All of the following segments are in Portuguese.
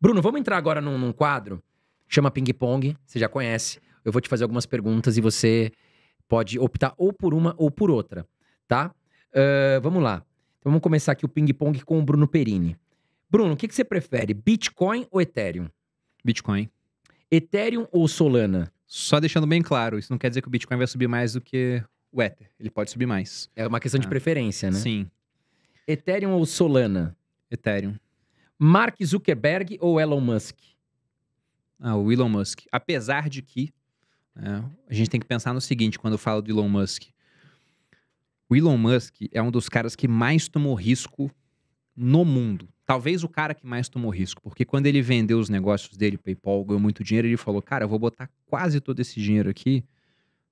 Bruno, vamos entrar agora num, num quadro. Chama Ping Pong, você já conhece. Eu vou te fazer algumas perguntas e você pode optar ou por uma ou por outra, tá? Uh, vamos lá. Então vamos começar aqui o Ping Pong com o Bruno Perini. Bruno, o que, que você prefere, Bitcoin ou Ethereum? Bitcoin. Ethereum ou Solana? Só deixando bem claro, isso não quer dizer que o Bitcoin vai subir mais do que o Ether. Ele pode subir mais. É uma questão ah, de preferência, né? Sim. Ethereum ou Solana? Ethereum. Mark Zuckerberg ou Elon Musk? Ah, o Elon Musk. Apesar de que né, a gente tem que pensar no seguinte quando eu falo do Elon Musk. O Elon Musk é um dos caras que mais tomou risco no mundo. Talvez o cara que mais tomou risco, porque quando ele vendeu os negócios dele, PayPal, ganhou muito dinheiro, ele falou: Cara, eu vou botar quase todo esse dinheiro aqui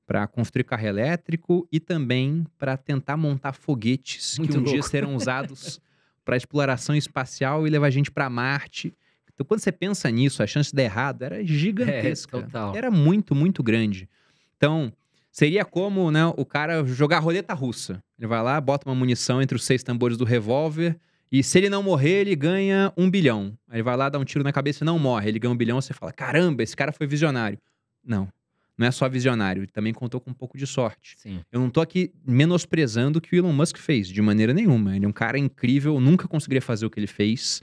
para construir carro elétrico e também para tentar montar foguetes muito que um louco. dia serão usados para exploração espacial e levar a gente para Marte. Então, quando você pensa nisso, a chance de dar errado era gigantesca. É, total. Era muito, muito grande. Então, seria como né, o cara jogar roleta russa. Ele vai lá, bota uma munição entre os seis tambores do revólver. E se ele não morrer, ele ganha um bilhão. Aí ele vai lá, dá um tiro na cabeça e não morre. Ele ganha um bilhão, você fala: caramba, esse cara foi visionário. Não, não é só visionário, também contou com um pouco de sorte. Sim. Eu não tô aqui menosprezando o que o Elon Musk fez, de maneira nenhuma. Ele é um cara incrível, nunca conseguiria fazer o que ele fez.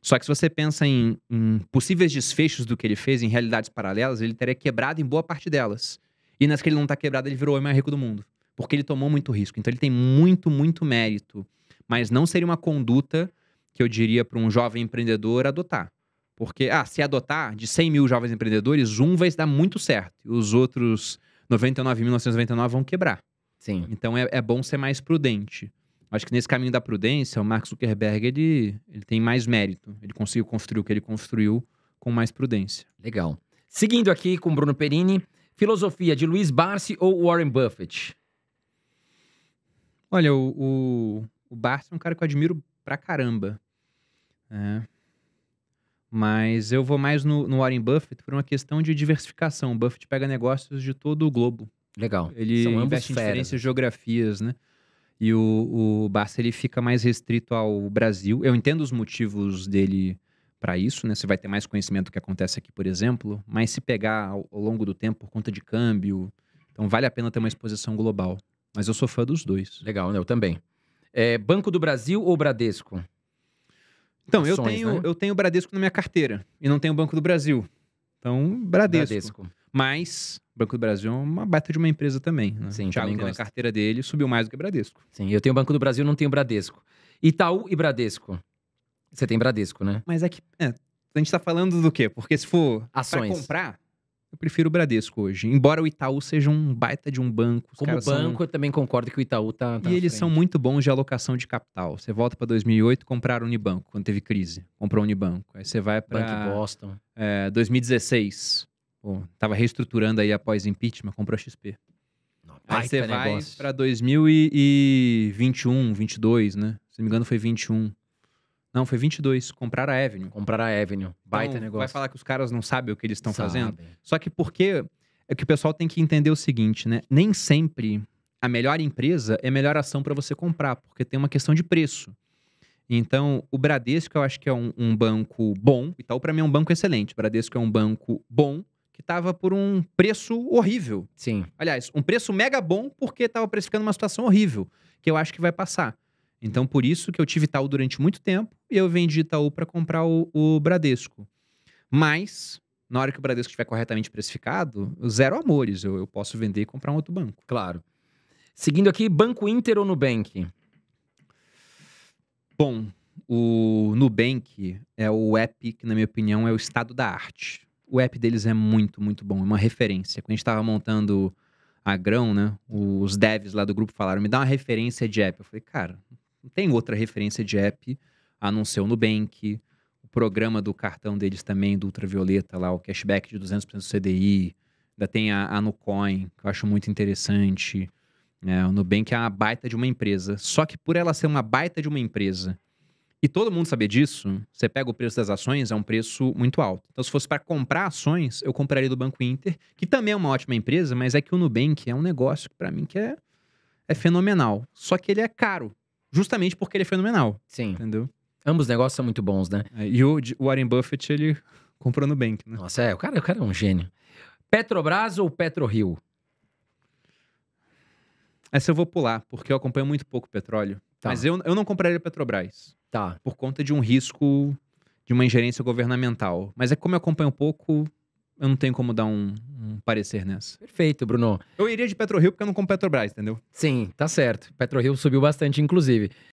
Só que se você pensa em, em possíveis desfechos do que ele fez, em realidades paralelas, ele teria quebrado em boa parte delas. E nas que ele não tá quebrado, ele virou o homem mais rico do mundo. Porque ele tomou muito risco. Então ele tem muito, muito mérito. Mas não seria uma conduta que eu diria para um jovem empreendedor adotar. Porque, ah, se adotar de 100 mil jovens empreendedores, um vai dar muito certo. E os outros 99.999 vão quebrar. Sim. Então é, é bom ser mais prudente. Acho que nesse caminho da prudência, o Mark Zuckerberg ele, ele tem mais mérito. Ele conseguiu construir o que ele construiu com mais prudência. Legal. Seguindo aqui com Bruno Perini, filosofia de Luiz Barsi ou Warren Buffett? Olha, o, o, o Barsi é um cara que eu admiro pra caramba. É, mas eu vou mais no, no Warren Buffett por uma questão de diversificação. O Buffett pega negócios de todo o globo. Legal. Ele São investe em fera. diferentes geografias, né? E o, o Barça ele fica mais restrito ao Brasil. Eu entendo os motivos dele para isso, né? Você vai ter mais conhecimento do que acontece aqui, por exemplo, mas se pegar ao, ao, longo do tempo por conta de câmbio, então vale a pena ter uma exposição global. Mas eu sou fã dos dois. Legal, né? Eu também. É, Banco do Brasil ou Bradesco? Então, ações, eu tenho né? eu tenho Bradesco na minha carteira e não tenho Banco do Brasil. Então, Bradesco. Bradesco. Mas o Banco do Brasil é uma baita de uma empresa também. Né? Sim, Thiago também tem a carteira dele subiu mais do que Bradesco. Sim, eu tenho Banco do Brasil, não tenho Bradesco. Itaú e Bradesco. Você tem Bradesco, né? Mas é que. É, a gente tá falando do quê? Porque se for. Ações. Pra comprar. Eu prefiro o Bradesco hoje. Embora o Itaú seja um baita de um banco. Como banco, são... eu também concordo que o Itaú tá. tá e eles frente. são muito bons de alocação de capital. Você volta para 2008, comprar o Unibanco, quando teve crise. Comprou o Unibanco. Aí você vai para. Banco Boston. É, 2016. Pô, tava reestruturando aí após impeachment, comprou a XP. aí você vai para 2021, 22, né? Se não me engano, foi 21. Não, foi 22. Comprar a Avenue. Comprar a Avenue. Baita então, negócio. Vai falar que os caras não sabem o que eles estão fazendo? Só que porque é que o pessoal tem que entender o seguinte, né? Nem sempre a melhor empresa é a melhor ação para você comprar, porque tem uma questão de preço. Então, o Bradesco eu acho que é um, um banco bom. E tal, para mim é um banco excelente. O Bradesco é um banco bom que estava por um preço horrível. Sim. Aliás, um preço mega bom porque estava precificando uma situação horrível, que eu acho que vai passar. Então, por isso que eu tive tal durante muito tempo e eu vendi Itaú para comprar o, o Bradesco. Mas, na hora que o Bradesco estiver corretamente precificado, zero amores. Eu, eu posso vender e comprar um outro banco. Claro. Seguindo aqui, Banco Inter ou Nubank? Bom, o Nubank é o app que, na minha opinião, é o estado da arte. O app deles é muito, muito bom, é uma referência. Quando a gente estava montando a Grão, né, os devs lá do grupo falaram, me dá uma referência de app. Eu falei, cara, não tem outra referência de app anunciou no o Nubank, o programa do cartão deles também, do Ultravioleta lá, o cashback de 200% do CDI, ainda tem a, a Nucoin, que eu acho muito interessante. É, o Nubank é uma baita de uma empresa. Só que por ela ser uma baita de uma empresa e todo mundo saber disso, você pega o preço das ações, é um preço muito alto. Então, se fosse para comprar ações, eu compraria do Banco Inter, que também é uma ótima empresa, mas é que o Nubank é um negócio que, para mim, que é, é fenomenal. Só que ele é caro, justamente porque ele é fenomenal. Sim. Entendeu? Ambos negócios são muito bons, né? É, e o Warren Buffett, ele comprou no Bank, né? Nossa, é, o cara, o cara é um gênio. Petrobras ou PetroRio? Essa eu vou pular, porque eu acompanho muito pouco petróleo. Tá. Mas eu, eu não compraria Petrobras. Tá. Por conta de um risco de uma ingerência governamental. Mas é como eu acompanho pouco, eu não tenho como dar um, um parecer nessa. Perfeito, Bruno. Eu iria de PetroRio porque eu não compro Petrobras, entendeu? Sim, tá certo. PetroRio subiu bastante, inclusive.